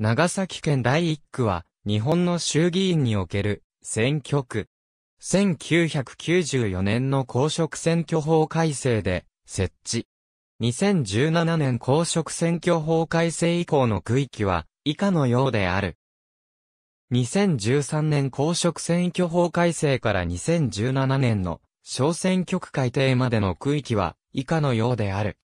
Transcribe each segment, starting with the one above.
長崎県第1区は、日本の衆議院における選挙区。1994年の公職選挙法改正で設置。2017年公職選挙法改正以降の区域は以下のようである。2013年公職選挙法改正から2017年の小選挙区改定までの区域は以下のようである。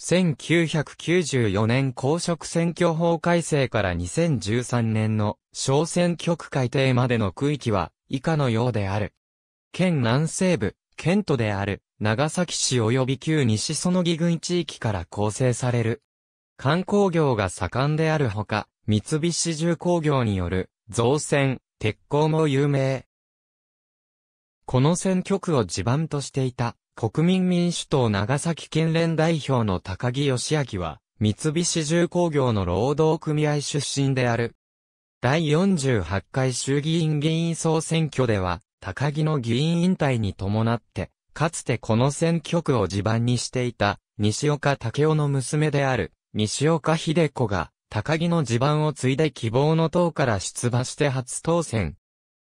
1994年公職選挙法改正から2013年の小選挙区改定までの区域は以下のようである。県南西部、県都である長崎市及び旧西園木郡地域から構成される。観光業が盛んであるほか、三菱重工業による造船、鉄鋼も有名。この選挙区を地盤としていた国民民主党長崎県連代表の高木義明は、三菱重工業の労働組合出身である。第48回衆議院議員総選挙では、高木の議員引退に伴って、かつてこの選挙区を地盤にしていた、西岡武雄の娘である、西岡秀子が、高木の地盤を継いで希望の党から出馬して初当選。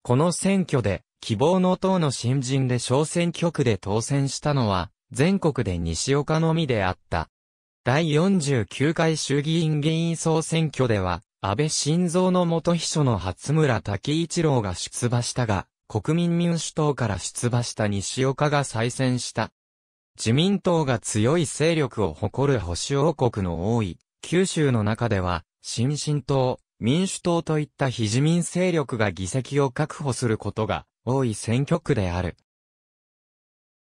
この選挙で、希望の党の新人で小選挙区で当選したのは、全国で西岡のみであった。第49回衆議院議員総選挙では、安倍晋三の元秘書の初村滝一郎が出馬したが、国民民主党から出馬した西岡が再選した。自民党が強い勢力を誇る保守王国の多い、九州の中では、新進党、民主党といった非自民勢力が議席を確保することが多い選挙区である。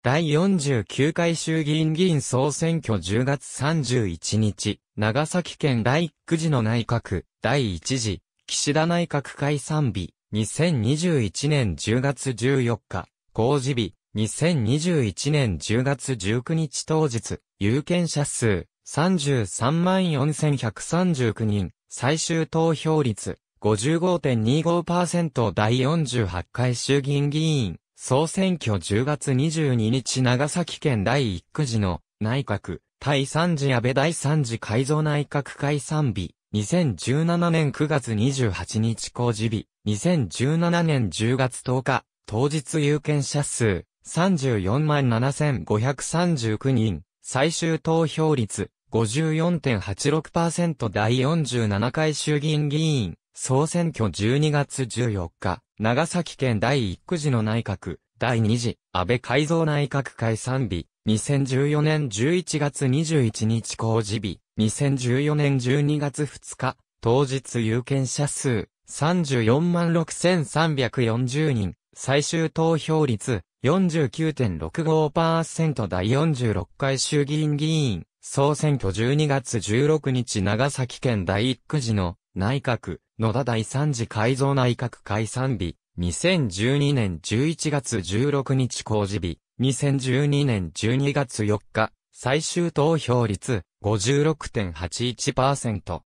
第49回衆議院議員総選挙10月31日、長崎県第9次の内閣、第1次、岸田内閣解散日、2021年10月14日、公示日、2021年10月19日当日、有権者数、33万4139人、最終投票率、55.25%第48回衆議院議員、総選挙10月22日長崎県第1区時の内閣、第3次安倍第3次改造内閣解散日、2017年9月28日公示日、2017年10月10日、当日有権者数、34万7539人、最終投票率、54.86%第47回衆議院議員、総選挙12月14日、長崎県第1区時の内閣、第2次、安倍改造内閣解散日、2014年11月21日公示日、2014年12月2日、当日有権者数、34万6340人、最終投票率、49.65%第46回衆議院議員、総選挙12月16日長崎県第1区時の内閣、野田第三次改造内閣解散日、2012年11月16日公示日、2012年12月4日、最終投票率56.81%。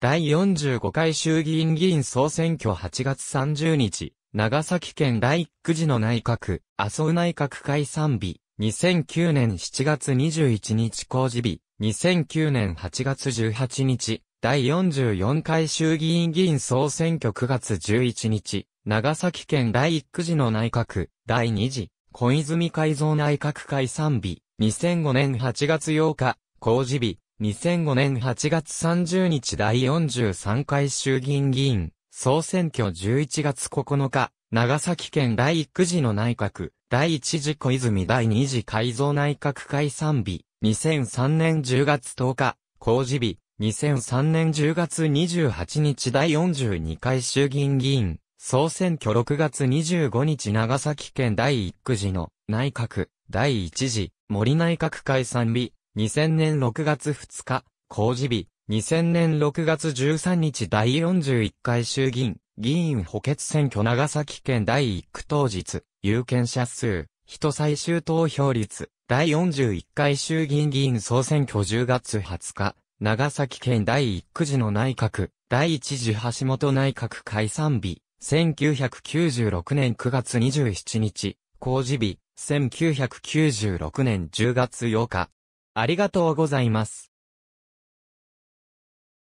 第45回衆議院議員総選挙8月30日、長崎県第9次の内閣、麻生内閣解散日、2009年7月21日公示日、2009年8月18日、第44回衆議院議員総選挙9月11日、長崎県第1区次の内閣、第2次、小泉改造内閣解散日、2005年8月8日、公示日、2005年8月30日第43回衆議院議員、総選挙11月9日、長崎県第1区次の内閣、第1次小泉第2次改造内閣解散日、2003年10月10日、公示日、2003年10月28日第42回衆議院議員、総選挙6月25日長崎県第1区時の内閣、第1次、森内閣解散日、2000年6月2日、公示日、2000年6月13日第41回衆議院、議員補欠選挙長崎県第1区当日、有権者数、人最終投票率、第41回衆議院議員総選挙10月20日、長崎県第1区時の内閣、第1次橋本内閣解散日、1996年9月27日、公示日、1996年10月8日。ありがとうございます。